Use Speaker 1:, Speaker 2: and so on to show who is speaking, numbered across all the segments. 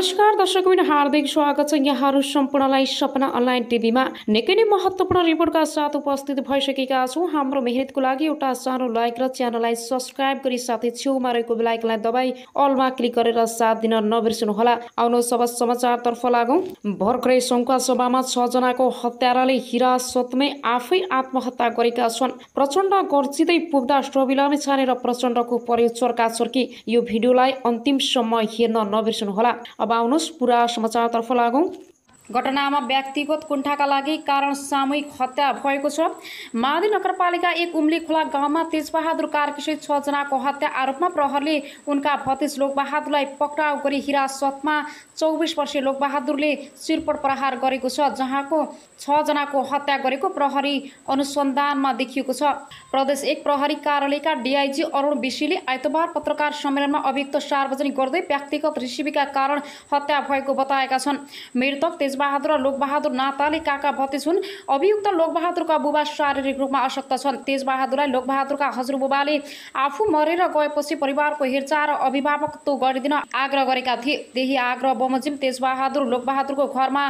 Speaker 1: नमस्कार दर्शक बिन हार्दिक स्वागत छ यहाँहरू सम्पूर्णलाई सपना अनलाइन टिभीमा निकै नै महत्त्वपूर्ण रिपोर्टका साथ उपस्थित भइसकेका छौँ हाम्रो मेहनतको लागि एउटा सानो लाइक र च्यानललाई सब्सक्राइब गरी साथै छेउमा रहेको बेलायकलाई दबाई अलमा क्लिक गरेर साथ दिन नबिर्सिनुहोला आउनु सब समाचारतर्फ लागौँ भर्खरै शङ्का सभामा छजनाको हत्याराले हिरासतमै आफै आत्महत्या गरेका छन् प्रचण्ड गर्जिँदै पुग्दा स्टोबिलामै छानेर प्रचण्डको परे चर्का चर्की यो भिडियोलाई अन्तिमसम्म हेर्न नबिर्सिनुहोला अब अब पुरा समाचारतर्फ लागौँ घटनामा व्यक्तिगत कुण्ठाका लागि कारण सामूहिक हत्या भएको छ माओवादी नगरपालिका एक उम्ली खोला गाउँमा तेजबहादुर कार्कीसहित छजनाको हत्या आरोपमा प्रहरले उनका भतिज लोकबहादुरलाई पक्राउ गरी हिरासतमा चौबिस वर्षीय लोकबहादुरले सिरपट प्रहार गरेको छ जहाँको छजनाको हत्या गरेको प्रहरी अनुसन्धानमा देखिएको छ प्रदेश एक प्रहरी कार्यालयका डिआइजी अरुण विशीले आइतबार पत्रकार सम्मेलनमा अभियुक्त सार्वजनिक गर्दै व्यक्तिगत ऋषिका कारण हत्या भएको बताएका छन् मृतक तेज बहादुर र लोकबहादुर नाताले काका भतिज हुन् अभियुक्त लोकबहादुरका बुबा शारीरिक रूपमा अशक्त छन् तेजबहादुरलाई लोकबहादुरका हजुरबुबाले आफू मरेर गएपछि परिवारको हेरचाह र अभिभावकत्व गरिदिन आग्रह गरेका थिए त्यही आग्रह बमोजिम तेजबहादुर लोकबहादुरको घरमा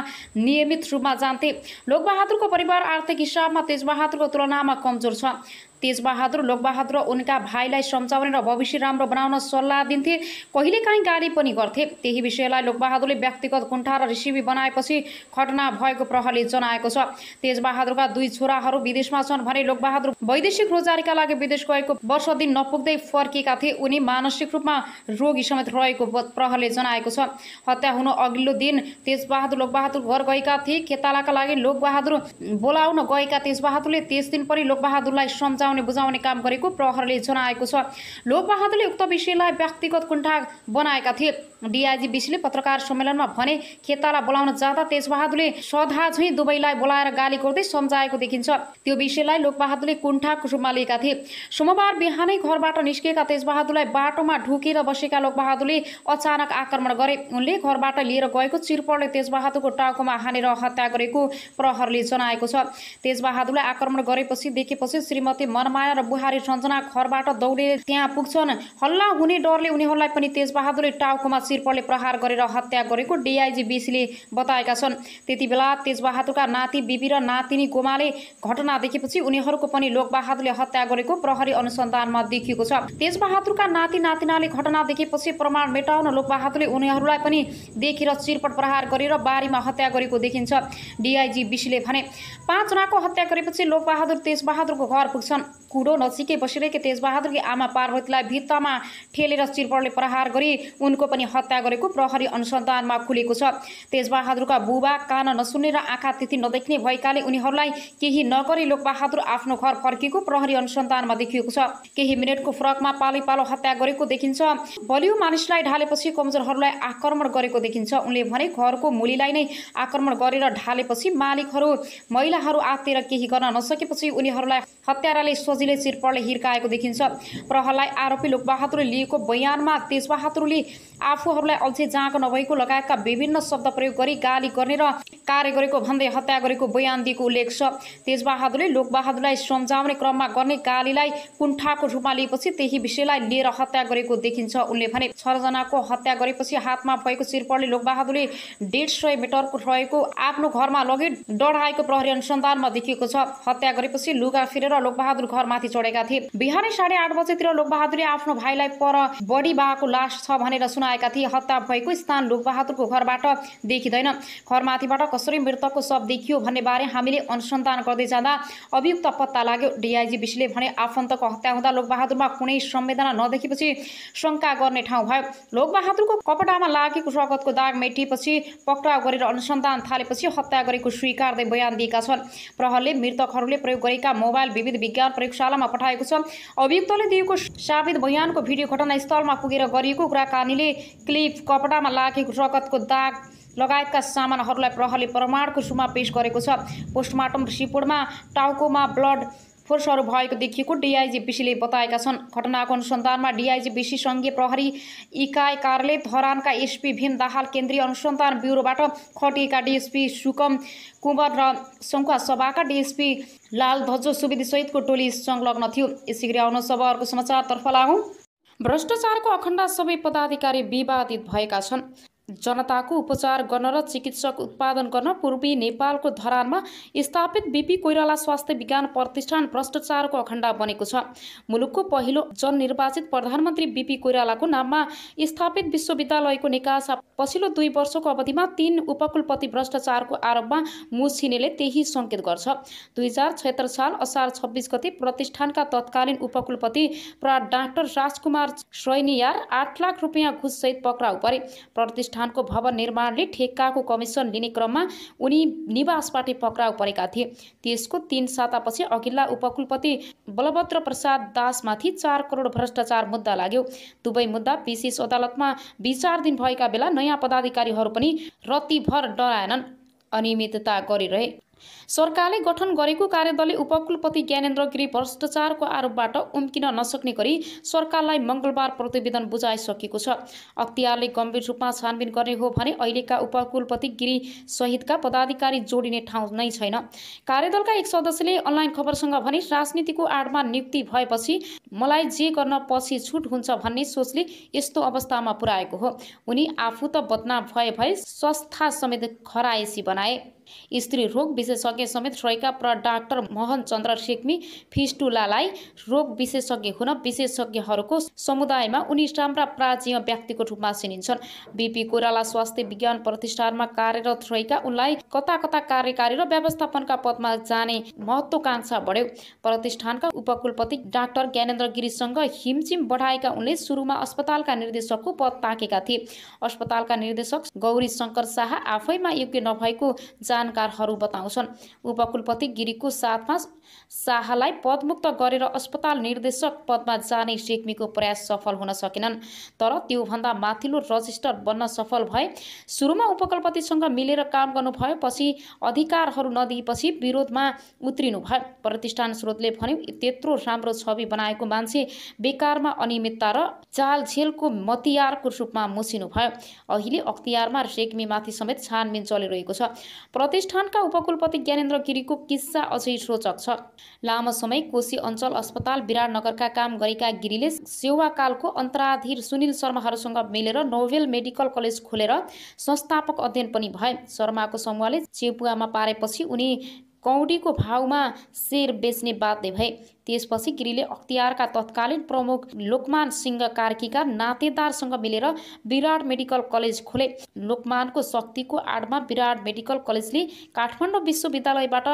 Speaker 1: नियमित रूपमा जान्थे लोकबहादुरको परिवार आर्थिक हिसाबमा तेजबहादुरको तुलनामा कमजोर छ तेजबहादुर लोकबहादुर उनका भाइलाई सम्झाउने र भविष्य राम्रो बनाउन सल्लाह दिन्थे कहिलेकाहीँ गाली पनि गर्थे त्यही विषयलाई लोकबहादुरले व्यक्तिगत कुण्ठा र ऋषि बनाएपछि घटना भएको प्रहरले जनाएको छ तेजबहादुरका दुई छोराहरू विदेशमा छन् भने लोकबहादुर वैदेशिक रोजगारीका लागि विदेश गएको वर्ष दिन नपुग्दै फर्केका थिए उनी मानसिक रूपमा रोगी समेत रहेको प्रहरले जनाएको छ हत्या हुनु अघिल्लो दिन तेजबहादुर लोकबहादुर घर गएका थिए खेतालाका लागि लोकबहादुर बोलाउन गएका तेजबहादुरले त्यस दिन पनि लोकबहादुरलाई सम्झाउ गराउने बुझाउने काम गरेको प्रहरले जनाएको छ लोकबहादुरले उक्त विषयलाई व्यक्तिगत कुण्ठा बनाएका थिए डिआइजी विषले पत्रकार सम्मेलनमा भने खेताला बोलाउन जाँदा तेजबहादुरले सधा झैँ दुवैलाई बोलाएर गाली गर्दै सम्झाएको देखिन्छ त्यो विषयलाई लोकबहादुरले कुण्ठाको रूपमा लिएका थिए सोमबार बिहानै घरबाट निस्केका तेजबहादुरलाई बाटोमा ढुकेर बसेका लोकबहादुरले अचानक आक्रमण गरे उनले घरबाट लिएर गएको चिरपडले तेजबहादुरको टाउकोमा हानेर हत्या गरेको प्रहरले जनाएको छ तेजबहादुरलाई आक्रमण गरेपछि देखेपछि श्रीमती मनमाया र बुहारी सञ्जना घरबाट दौडे त्यहाँ पुग्छन् हल्ला हुने डरले उनीहरूलाई पनि तेजबहादुरले टाउकोमा शिरपले प्रहार गरेर हत्या गरेको डिआइजी बिसीले बताएका छन् त्यति बेला तेजबहादुरका नाति बिबी र नातिनी गोमाले घटना देखेपछि उनीहरूको पनि लोकबहादुरले हत्या गरेको प्रहरी अनुसन्धानमा देखिएको छ तेजबहादुरका नाति नातिनाले घटना देखेपछि प्रमाण मेटाउन लोकबहादुरले उनीहरूलाई पनि देखेर चिरपट प्रहार गरेर बारीमा हत्या गरेको देखिन्छ डिआइजी बिसीले भने पाँचजनाको हत्या गरेपछि लोकबहादुर तेजबहादुरको घर पुग्छन् ます。कुरो नसिके बसिरहेकी तेजबहादुरकी आमा पार्वतीलाई भित्तामा ठेलेर चिरपरले प्रहार गरी उनको पनि हत्या गरेको प्रहरी अनुसन्धानमा खुलेको छ तेजबहादुरका बुबा कान नसुन्ने र आँखा तिथि नदेख्ने भएकाले उनीहरूलाई केही नगरी लोकबहादुर आफ्नो घर फर्किएको प्रहरी अनुसन्धानमा देखिएको छ केही मिनटको फरकमा पालै पालो हत्या गरेको देखिन्छ बलियो मानिसलाई ढालेपछि कमजोरहरूलाई आक्रमण गरेको देखिन्छ उनले भने घरको मुलीलाई नै आक्रमण गरेर ढालेपछि मालिकहरू महिलाहरू आतेर केही गर्न नसकेपछि उनीहरूलाई हत्याराले सोझ सजिलै चिरपरले हिर्काएको देखिन्छ प्रहलाई आरोपी लोकबहादुरले लिएको बयानमा तेजबहादुरले आफूहरूलाई अल्छे जाँक नभएको लगायतका विभिन्न शब्द प्रयोग गरी गाली गर्ने र कार्य गरेको भन्दै हत्या गरेको बयान दिएको उल्लेख छ तेजबहादुरले लोकबहादुरलाई सम्झाउने क्रममा गर्ने गालीलाई कुण्ठाको रूपमा लिएपछि त्यही विषयलाई लिएर हत्या गरेको देखिन्छ उनले भने छजनाको हत्या गरेपछि हातमा भएको चिरपरले लोकबहादुरले डेढ सय मिटरको रहेको आफ्नो घरमा लगे डढाएको प्रहरी अनुसन्धानमा देखिएको छ हत्या गरेपछि लुगा फिरेर लोकबहादुर घरमा माथि चढेका थिए बिहानै साढे आठ बजेतिर लोकबहादुरले आफ्नो भाइलाई पर बडी बाको लास छ भनेर सुनाएका थिए हत्या भएको स्थान लोकबहादुरको घरबाट देखिँदैन घरमाथिबाट कसरी मृतकको शब देखियो भन्ने बारे हामीले अनुसन्धान गर्दै जाँदा अभियुक्त पत्ता लाग्यो डिआइजी विषले भने आफन्तको हत्या हुँदा लोकबहादुरमा कुनै संवेदना नदेखेपछि शङ्का गर्ने ठाउँ भयो लोकबहादुरको कपडामा लागेको रगतको दाग मेटिएपछि पक्राउ गरेर अनुसन्धान थालेपछि हत्या गरेको स्वीकार्दै बयान दिएका छन् प्रहरले मृतकहरूले प्रयोग गरेका मोबाइल विविध विज्ञान प्रयोग धर्मशालामा पठाएको छ अभियुक्तले दिएको साबित बयानको भिडियो घटनास्थलमा पुगेर गरिएको कुराकानीले क्लिप कपडामा लागेको रगतको दाग लगायतका सामानहरूलाई प्रहरले प्रमाणको रूपमा पेश गरेको छ पोस्टमार्टम रिपोर्टमा टाउकोमा ब्लड फोर्सहरू भएको देखिएको डिआइजी बिसीले बताएका छन् घटनाको अनुसन्धानमा डिआइजी बिसी सङ्घीय प्रहरी इकाइ कार्यालय धरानका एसपी भीम दाहाल केन्द्रीय अनुसन्धान ब्युरोबाट खटिएका डिएसपी सुकम कुमार र सङ्खुवा सभाका डिएसपी लाल धजो सहितको टोली संलग्न थियो यसै गरी सब अर्को समाचारतर्फ लागौँ भ्रष्टाचारको अखण्ड सबै पदाधिकारी विवादित भएका छन् जनताको उपचार गर्न र चिकित्सक उत्पादन गर्न पूर्वी नेपालको धरानमा स्थापित बिपी कोइराला स्वास्थ्य विज्ञान प्रतिष्ठान भ्रष्टाचारको अखण्ड बनेको छ मुलुकको पहिलो जननिर्वाचित प्रधानमन्त्री बिपी कोइरालाको नाममा स्थापित विश्वविद्यालयको निकासा पछिल्लो दुई वर्षको अवधिमा तीन उपकुलपति भ्रष्टाचारको आरोपमा मुछिनेले त्यही सङ्केत गर्छ दुई हजार छत्तर साल असार छब्बिस गते प्रतिष्ठानका तत्कालीन उपकुलपति प्रा डाक्टर राजकुमार सैनियार आठ लाख रुपियाँ घुससहित पक्राउ परे प्रतिष्ठान संस्थानको भवन निर्माणले ठेक्काको कमिसन लिने क्रममा उनी निवासबाट पक्राउ परेका थिए त्यसको तीन सातापछि अघिल्ला उपकुलपति बलभद्र प्रसाद दासमाथि चार करोड भ्रष्टाचार मुद्दा लाग्यो दुवै मुद्दा विशेष अदालतमा विचार दिन भएका बेला नयाँ पदाधिकारीहरू पनि रतिभर डराएनन् अनियमितता गरिरहे सरकारले गठन गरेको कार्यदलले उपकुलपति ज्ञानेन्द्र गिरी भ्रष्टाचारको आरोपबाट उम्किन नसक्ने गरी सरकारलाई मङ्गलबार प्रतिवेदन बुझाइसकेको छ अख्तियारले गम्भीर रूपमा छानबिन गर्ने हो भने अहिलेका उपकुलपति गिरी सहितका पदाधिकारी जोडिने ठाउँ नै छैन कार्यदलका एक सदस्यले अनलाइन खबरसँग भने राजनीतिको आडमा नियुक्ति भएपछि मलाई जे गर्न पछि छुट हुन्छ भन्ने सोचले यस्तो अवस्थामा पुर्याएको हो उनी आफू त बदनाम भए भए संस्था समेत खराएसी बनाए स्त्री रोग विशेष विशेषज्ञ समेत रहेका डाक्टर मोहन चन्द्र सिक्मी फिस्टुलालाई रोग विशेषज्ञ हुन विशेषज्ञहरूको समुदायमा उनी राम्रा प्राचीन व्यक्तिको रूपमा चिनिन्छन् बिपी कोराला स्वास्थ्य विज्ञान प्रतिष्ठानमा कार्यरत रहेका उनलाई कता कता कार्यकारी र व्यवस्थापनका पदमा जाने महत्वकांक्षा बढ्यो प्रतिष्ठानका उपकुलपति डाक्टर ज्ञानेन्द्र गिरीसँग हिमचिम बढाएका उनले सुरुमा अस्पतालका निर्देशकको पद ताकेका थिए अस्पतालका निर्देशक गौरी शङ्कर शाह आफैमा योग्य नभएको जानकारहरू बताउँछन् छन् उपकुलपति गिरीको साथमा शाहलाई पदमुक्त गरेर अस्पताल निर्देशक पदमा जाने सेक्मीको प्रयास सफल हुन सकेनन् तर त्योभन्दा माथिल्लो रजिस्टर बन्न सफल भए सुरुमा उपकुलपतिसँग मिलेर काम गर्नुभयो पछि अधिकारहरू नदिएपछि विरोधमा उत्रिनु भयो प्रतिष्ठान स्रोतले भन्यो त्यत्रो राम्रो छवि बनाएको मान्छे बेकारमा अनियमितता र चालझेलको मतियारको रूपमा मुसिनु भयो अहिले अख्तियारमा रेग्मीमाथि समेत छानबिन चलिरहेको छ प्रतिष्ठानका उपकुलपति थपी ज्ञानेन्द्र गिरीको किस्सा अझै रोचक छ लामो समय कोशी अञ्चल अस्पताल विराटनगरका काम गरेका गिरीले सेवाकालको अन्तराधीर सुनिल शर्माहरूसँग मिलेर नोभेल मेडिकल कलेज खोलेर संस्थापक अध्ययन पनि भए शर्माको समूहले चेपुवामा पारेपछि उनी कौडीको भाउमा सेर बेच्ने बाध्य भए त्यसपछि गिरीले अख्तियारका तत्कालीन प्रमुख लोकमान सिंह कार्कीका नातेदारसँग मिलेर विराट मेडिकल कलेज खोले लोकमानको शक्तिको आडमा विराट मेडिकल कलेजले काठमाडौँ विश्वविद्यालयबाट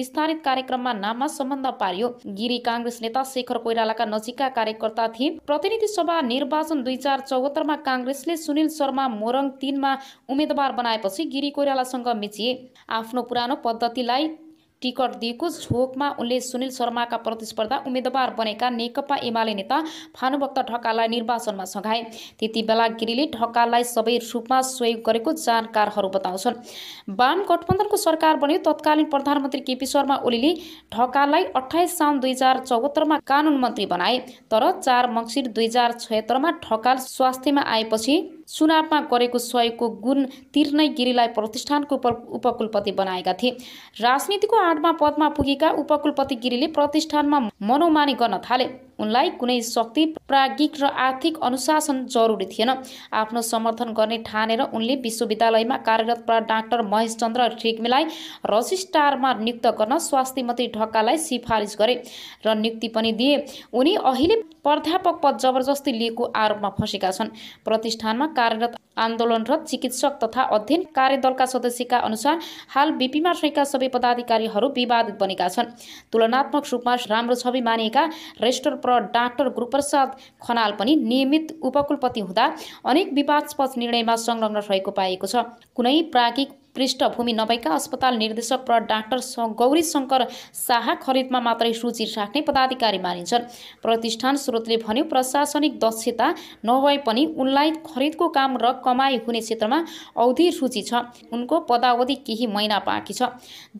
Speaker 1: विस्तारित कार्यक्रममा नाममा सम्बन्ध पारियो गिरी काङ्ग्रेस नेता शेखर कोइरालाका नजिकका कार्यकर्ता थिए प्रतिनिधि सभा निर्वाचन दुई हजार चौहत्तरमा काङ्ग्रेसले सुनिल शर्मा मोरङ तिनमा उम्मेद्वार बनाएपछि गिरी कोइरालासँग मिचिए आफ्नो पुरानो पद्धतिलाई टिकट दिएको झोकमा उनले सुनिल शर्माका प्रतिस्पर्धा उम्मेद्वार बनेका नेकपा एमाले नेता भानुभक्त ढकाललाई निर्वाचनमा सघाए त्यति बेला गिरीले ढकाललाई सबै रूपमा सहयोग गरेको जानकारहरू बताउँछन् वाम गठबन्धनको सरकार बन्यो तत्कालीन प्रधानमन्त्री केपी शर्मा ओलीले ढकाललाई अठाइस साउन दुई हजार चौहत्तरमा कानुन मन्त्री बनाए तर चार मङ्सिर दुई हजार छयत्तरमा ढकाल स्वास्थ्यमा आएपछि चुनावमा गरेको सहयोगको गुण तिर्नै गिरीलाई प्रतिष्ठानको उपकुलपति बनाएका थिए राजनीतिको आठमा पदमा पुगेका उपकुलपति गिरीले प्रतिष्ठानमा मनोमानी गर्न थाले उनलाई कुनै शक्ति प्राज्ञिक र आर्थिक अनुशासन जरुरी थिएन आफ्नो समर्थन गर्ने ठानेर उनले विश्वविद्यालयमा कार्यरत प्रा डाक्टर महेशचन्द्र ठिग्मीलाई रजिस्ट्रारमा नियुक्त गर्न स्वास्थ्यमन्त्री ढक्कालाई सिफारिस गरे र नियुक्ति पनि दिए उनी अहिले प्राध्यापक पद जबरजस्ती लिएको आरोपमा फँसेका छन् प्रतिष्ठानमा कार्यरत आन्दोलनरत चिकित्सक तथा अध्ययन कार्यदलका सदस्यका अनुसार हाल बिपीमा रहेका सबै पदाधिकारीहरू विवादित बनेका छन् तुलनात्मक रूपमा राम्रो छवि मानिएका रेस्टर प्र डाक्टर गुरुप्रसाद खनाल पनि नियमित उपकुलपति हुँदा अनेक विवादस्पद निर्णयमा संलग्न रहेको पाएको छ कुनै प्राज्ञिक पृष्ठभूमि नभएका अस्पताल निर्देशक प्र डाक्टर गौरी शङ्कर शाह खरिदमा मात्रै सूची राख्ने पदाधिकारी मानिन्छन् प्रतिष्ठान स्रोतले भन्यो प्रशासनिक दक्षता नभए पनि उनलाई खरिदको काम र कमाई हुने क्षेत्रमा औधी सूची छ उनको पदावधि केही महिना बाँकी छ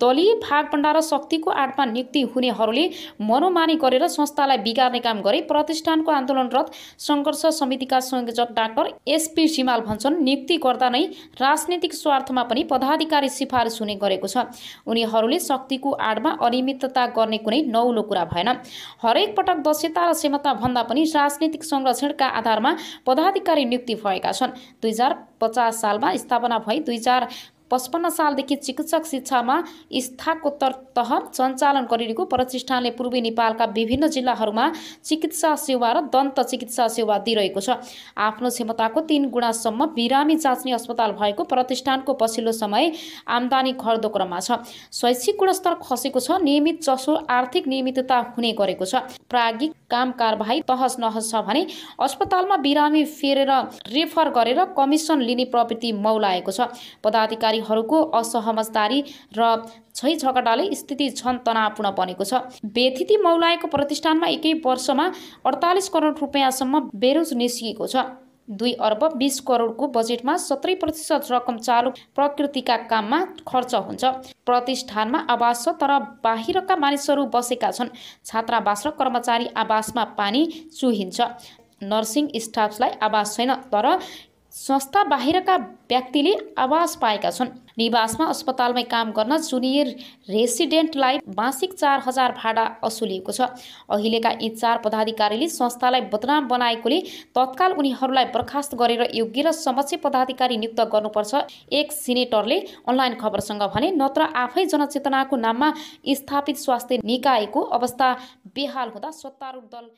Speaker 1: दलीय भागभण्डार र शक्तिको आडमा नियुक्ति हुनेहरूले मनोमानी गरेर संस्थालाई बिगार्ने काम गरे प्रतिष्ठानको आन्दोलनरत सङ्घर्ष समितिका संयोजक डाक्टर एसपी सिमाल भन्छन् नियुक्ति गर्दा नै राजनीतिक स्वार्थमा पनि पदाधिकारी सिफारिस हुने गरेको छ उनीहरूले शक्तिको आडमा अनियमितता गर्ने कुनै नौलो कुरा भएन हरेक पटक दक्षता र भन्दा पनि राजनीतिक संरक्षणका आधारमा पदाधिकारी नियुक्ति भएका छन् दुई हजार पचास सालमा स्थापना भई दुई हजार पचपन्न सालदेखि चिकित्सक शिक्षामा स्थाकोत्तर तह सञ्चालन गरिरहेको प्रतिष्ठानले पूर्वी नेपालका विभिन्न जिल्लाहरूमा चिकित्सा सेवा र दन्त चिकित्सा सेवा दिइरहेको छ आफ्नो क्षमताको तिन गुणासम्म बिरामी जाँच्ने अस्पताल भएको प्रतिष्ठानको पछिल्लो समय आम्दानी घट्दो क्रममा छ शैक्षिक गुणस्तर खसेको छ नियमित चसो आर्थिक नियमितता हुने गरेको छ प्रागिक काम कारबाही तहस नहस छ भने अस्पतालमा बिरामी फेरेर रेफर गरेर कमिसन लिने प्रवृत्ति मौलाएको छ पदाधिकारीहरूको असहमजदारी र छै झगडाले स्थिति झन तनावपूर्ण बनेको छ व्यथिति मौलाएको प्रतिष्ठानमा एकै वर्षमा अडतालिस करोड रुपियाँसम्म बेरोज निस्किएको छ दुई अर्ब बिस करोडको बजेटमा सत्रै प्रतिशत रकम चालु प्रकृतिका काममा खर्च हुन्छ प्रतिष्ठानमा आवास छ तर बाहिरका मानिसहरू बसेका छन् छात्रावास र कर्मचारी आवासमा पानी चुहिन्छ नर्सिङ स्टाफलाई आवास छैन तर संस्था बाहिरका व्यक्तिले आवास पाएका छन् निवासमा अस्पतालमै काम गर्न जुनियर रेसिडेन्टलाई मासिक चार हजार भाडा असुलिएको छ अहिलेका यी चार पदाधिकारीले संस्थालाई बदनाम बनाएकोले तत्काल उनीहरूलाई बर्खास्त गरेर योग्य र समक्ष पदाधिकारी नियुक्त गर्नुपर्छ एक सिनेटरले अनलाइन खबरसँग भने नत्र आफै जनचेतनाको नाममा स्थापित स्वास्थ्य निकायको अवस्था बेहाल हुँदा सत्तारूढ दल